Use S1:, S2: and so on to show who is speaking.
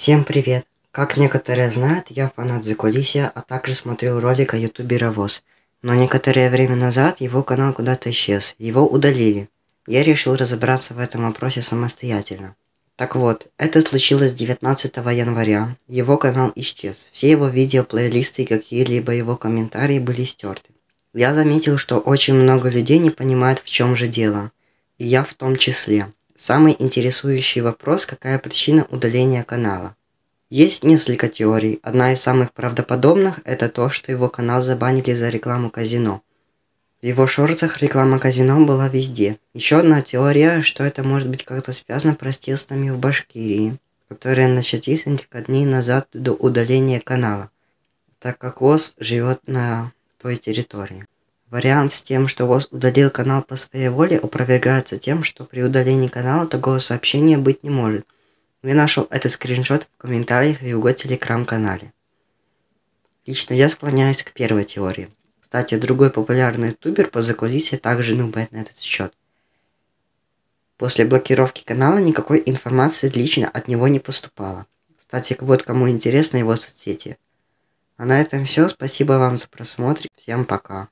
S1: Всем привет! Как некоторые знают, я фанат Закулисия, а также смотрю ролик о ютубера ВОЗ. Но некоторое время назад его канал куда-то исчез, его удалили. Я решил разобраться в этом вопросе самостоятельно. Так вот, это случилось 19 января, его канал исчез, все его видео, плейлисты и какие-либо его комментарии были стерты. Я заметил, что очень много людей не понимают в чем же дело, и я в том числе. Самый интересующий вопрос, какая причина удаления канала. Есть несколько теорий. Одна из самых правдоподобных – это то, что его канал забанили за рекламу казино. В его шорцах реклама казино была везде. Еще одна теория, что это может быть как-то связано с протестами в Башкирии, которые начались несколько дней назад до удаления канала, так как ОС живет на той территории. Вариант с тем, что ВОЗ удалил канал по своей воле, опровергается тем, что при удалении канала такого сообщения быть не может. Я нашел этот скриншот в комментариях в его телеграм-канале. Лично я склоняюсь к первой теории. Кстати, другой популярный ютубер по закулисье также нубает на этот счет. После блокировки канала никакой информации лично от него не поступало. Кстати, вот кому интересно его соцсети. А на этом все. Спасибо вам за просмотр. Всем пока.